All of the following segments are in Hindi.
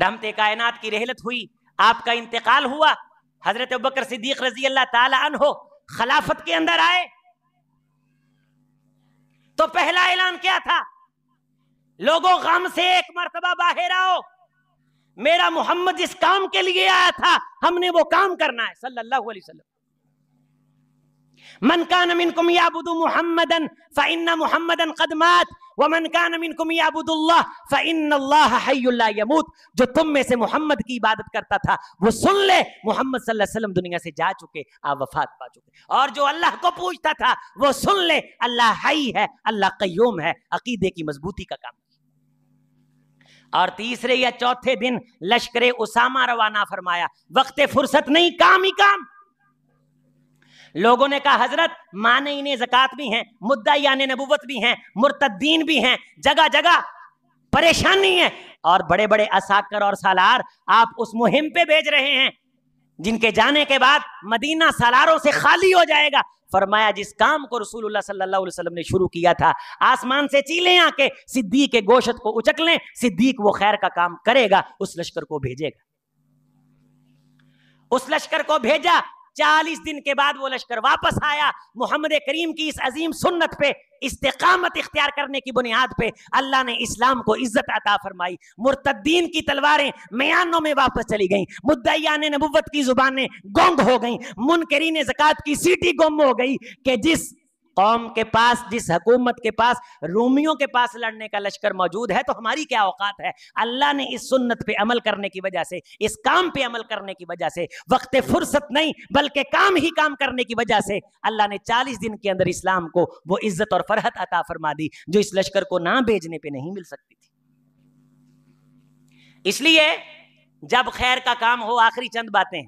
रहमत कायनात की रहलत हुई आपका इंतकाल हुआ हजरत बकर सिद्दीक रजी अल्लाह तहो खिलाफत के अंदर आए तो पहला ऐलान क्या था लोगों गम से एक मरतबा बाहर आओ मेरा मोहम्मद जिस काम के लिए आया था हमने वो काम करना है सल्लल्लाहु अलैहि वसल्लम मन कान मिनकुम याबुदु मुहम्मदन फ़इन्ना मुहम्मदन कदमात व मन कान मिनकुम याबुदुल्लाह फ़इन्नल्लाह हय्युल ला यमूत जो तुम में से मोहम्मद की इबादत करता था वो सुन ले मोहम्मद सल्लल्लाहु अलैहि वसल्लम दुनिया से जा चुके आप वफात पा चुके और जो अल्लाह को पूछता था वो सुन ले अल्लाह हई है अल्लाह कय्यूम है अकीदे की मजबूती का काम और तीसरे या चौथे दिन लश्कर उसामा रवाना फरमाया वक्त फुर्सत नहीं काम ही काम लोगों ने कहा हजरत माने इन्हें जक़ात भी हैं मुद्दा यानी नबूवत भी हैं मुर्तदीन भी हैं जगह जगह परेशानी है और बड़े बड़े असाकर और सालार आप उस मुहिम पे भेज रहे हैं जिनके जाने के बाद मदीना सालारों से खाली हो जाएगा फरमाया जिस काम को रसूलुल्लाह सल्लल्लाहु अलैहि वसल्लम ने शुरू किया था आसमान से चीले आके सिद्दीक के गोशत को उचक लें सिद्दीक वो खैर का काम करेगा उस लश्कर को भेजेगा उस लश्कर को भेजा चालीस दिन के बाद वो लश्कर वापस आया मोहम्मद करीम की इस अजीम सुन्नत पे इस्तेकामत इख्तियार करने की बुनियाद पे अल्लाह ने इस्लाम को इज्जत अता फरमाई मुर्तद्दीन की तलवारें मयानों में वापस चली गईं मुद्दयान नबुवत की जुबानें गोंग हो गईं मुनकरीन जक़ात की सीटी गुम हो गई कि जिस कौम के पास जिस हकूमत के पास रूमियों के पास लड़ने का लश्कर मौजूद है तो हमारी क्या औकात है अल्लाह ने इस सुन्नत पे अमल करने की वजह से इस काम पे अमल करने की वजह से वक्त फुर्सत नहीं बल्कि काम ही काम करने की वजह से अल्लाह ने चालीस दिन के अंदर इस्लाम को वो इज्जत और फरहत अता फरमा दी जो इस लश्कर को ना भेजने पर नहीं मिल सकती थी इसलिए जब खैर का काम हो आखिरी चंद बातें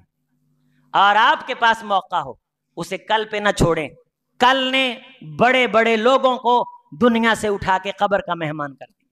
और आपके पास मौका हो उसे कल पे ना छोड़ें कल ने बड़े बड़े लोगों को दुनिया से उठा के कब्र का मेहमान कर दिया